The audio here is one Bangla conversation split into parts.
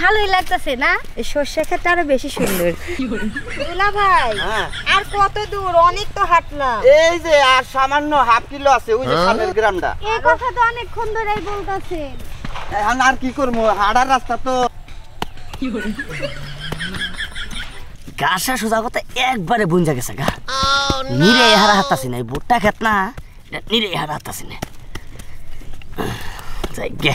ভালোই লাগতেছে না এই সর্ষে খেতে আরো বেশি সুন্দর দুলা ভাই হ্যাঁ। আর কত দূর অনেক তো হাঁটলাম এই যে আর সামান্য হাফ কিলো আছে ওই যে হ্যাঁ। সামনের গ্রামটা এই কথা তো অনেকক্ষণ ধরেই বলতাছেন এখন আর কি করবো হাঁটার রাস্তা তো গাছা সোজা কথা একবারে বুঞ্জা গেছে গা নিরে হারা হাতাছি না এই বোটটা খেত না নিরে হারা হাতাছি না যাই গে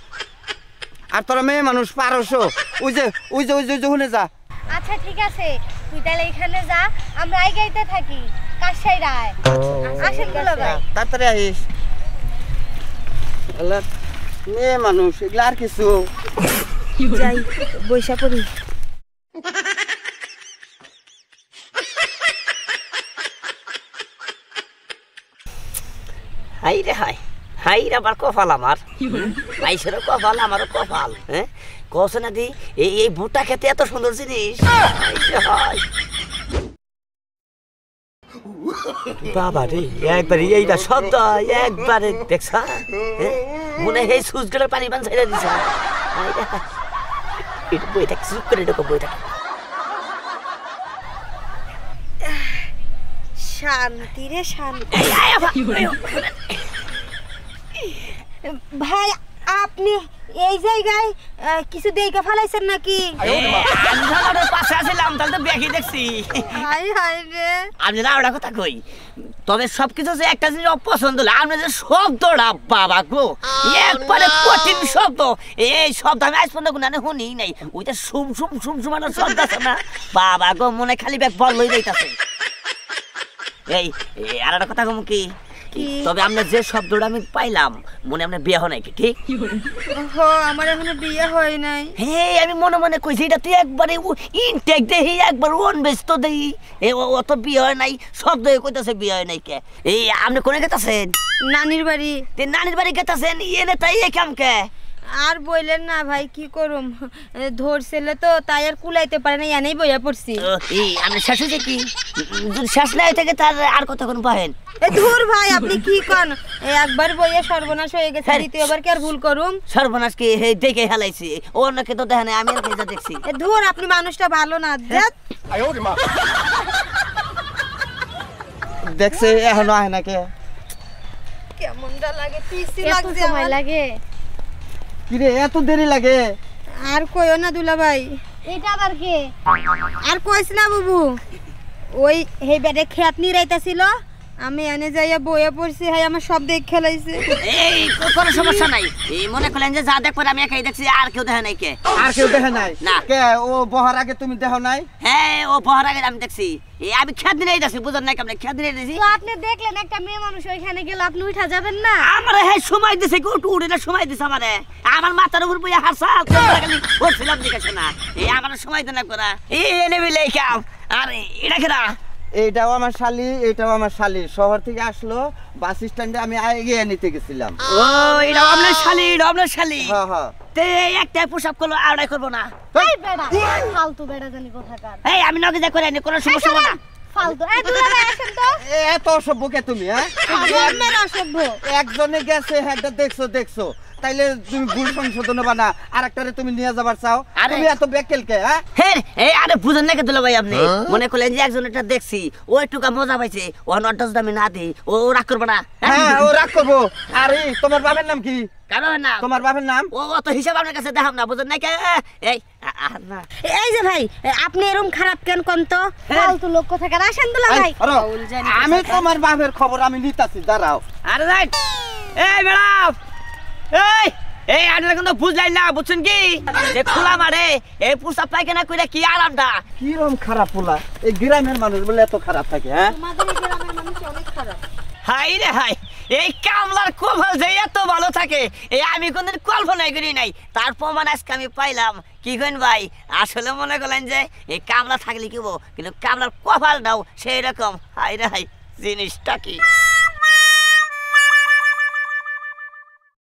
আর তোরা মেয়ে মানুষ পারসো ওই যে ওই যে ওই যে ওখানে যা আচ্ছা ঠিক আছে তুই তাহলে এখানে যা আমরা গাইতে থাকি কাশাই রায় আসেন গুলো ভাই আচ্ছা, তাড়াতাড়ি আইস আল্লাহ মেয়ে মানুষ এগুলো আর কিছু যাই বৈশা পড়ি হাই রে হাই হাই আমার কপাল আমার মাইশেরও কপাল আমারও কপাল হ্যাঁ কস না দি এই এই ভুট্টা খেতে এত সুন্দর জিনিস বাবা রে একবারে এইটা শব্দ একবারে দেখছা হ্যাঁ? মনে হয় সুজগুলোর পানি পান ছাইড়া দিছা এটা বইটা চুপ করে ঢোকো বইটা শান্তি রে শান্তি ভাই আপনি এই জায়গায় কিছু দেখে ফেলাইছেন নাকি পাশে আসিলাম তাহলে তো দেখছি আপনি রাওড়া কথা কই তবে সবকিছু যে একটা জিনিস অপছন্দ হলো আপনি যে বাবা গো একবারে কঠিন শব্দ এই শব্দ আমি আজ পর্যন্ত কোনো শুনি নাই ওইটা সুম সুম সুম সুমানোর শব্দ আছে না বাবা গো মনে খালি ব্যাগ বল এই আর একটা কথা কম কি তবে আমরা যে শব্দটা আমি পাইলাম মনে আমরা বিয়ে হয় নাকি ঠিক আমার এখনো বিয়ে হয় নাই হে আমি মনে মনে কইছি এটা তুই একবারে ইনটেক দেহি একবার ওন ব্যস্ত দেই এ অত বিয়ে হয় নাই শব্দ কইতাছে বিয়ে হয় নাই কে এই আপনি কোনে গেতাছেন নানির বাড়ি তে নানির বাড়ি গেতাছেন ইয়ে তাই ইয়ে এ কাম কে আর বইলেন না ভাই কি করুম ধরছেলে তো তাই আর কুলাইতে পারে না এনেই বইয়া পড়ছি আমি শেষ হয়েছে কি যদি শেষ না থাকে তার আর কতক্ষণ পাহেন ভাই আপনি কি কন একবার সর্বনাশ হয়ে গেছে হ্যাঁ। কি আর ভুল করুম সর্বনাশ কি দেখে হেলাইছি অন্যকে তো দেখে আমি আর দেখছি ধর আপনি মানুষটা ভালো না হ্যাঁ। দেখছে এখনো আহে না কে কেমনটা লাগে পিসি লাগছে লাগে কিরে এত দেরি লাগে আর কইও না দুলা ভাই এটা আবার কে আর কইছ না বাবু ওই হে ব্যাটে খেয়াত নিয়ে রাইতাছিল আমি এনে যাইয়া বইয়া পড়ছি হাই আমার সব দেখ খেলাইছে এই কোনো সমস্যা নাই এই মনে করলেন যে যা দেখ পরে আমি একাই দেখছি আর কেউ দেখে নাই কে আর কেউ দেখে নাই না কে ও বহার আগে তুমি দেখো নাই হ্যাঁ ও বহার আগে আমি দেখছি এই আমি খেদ দিলেই দেখছি বুঝেন নাই কেমন খেদ দিলেই দেখছি আপনি দেখলেন একটা মেয়ে মানুষ ওইখানে গেল আপনি উঠা যাবেন না আমার হ্যাঁ সময় দিছে কি উঠু উঠে সময় দিছে আমারে আমার মাথার উপর বইয়া হাসা ওর ফিলাম দিকে না এই আমার সময় দেন করা এই এনে বিলাই কাম আর এটা কেনা এইটাও আমার শালি এটাও আমার শালি শহর থেকে আসলো বাস স্ট্যান্ডে আমি এগিয়ে নিতে গেছিলাম ও এটাও আপনার শালি এটাও আপনার শালি হ্যাঁ হ্যাঁ তে একটা পোশাক করলো আমি করে সমস্যা তুমি হ্যাঁ একজনে গেছে হ্যাঁ দেখছো দেখছো তাইলে তুমি ভুল সংশোধন হবা না আর তুমি নিয়ে যাবার চাও তুমি এত হ্যাঁ এই আরে বুঝেন না ভাই আপনি হ্যাঁ? মনে করলেন যে একজন এটা দেখছি মজা পাইছে ও নটস দামি না ও রাগ করবে না হ্যাঁ? হ্যাঁ ও রাগ করবো আরে তোমার বাবার নাম কি এরকম খারাপ কেন কোন তো ভাই হ্যাঁ। আমি তোমার বাপের খবর আমি নিতাছি দাঁড়াও আরে রাইট এই এই এই বুঝলাই না বুঝছেন কি যে খোলা মারে এই কইরা কি আরামটা খারাপ পোলা এই গ্রামের মানুষ বলে এত খারাপ থাকে হ্যাঁ হাই রে হাই এই কামলার কপাল যে এত ভালো থাকে এই আমি কোনদিন কল্পনাই করি নাই তার প্রমাণ আজকে আমি পাইলাম কি করেন ভাই আসলে মনে করলেন যে এই কামলা থাকলে কি কিন্তু কামলার কপাল দাও সেই রকম হাই রে হাই জিনিসটা কি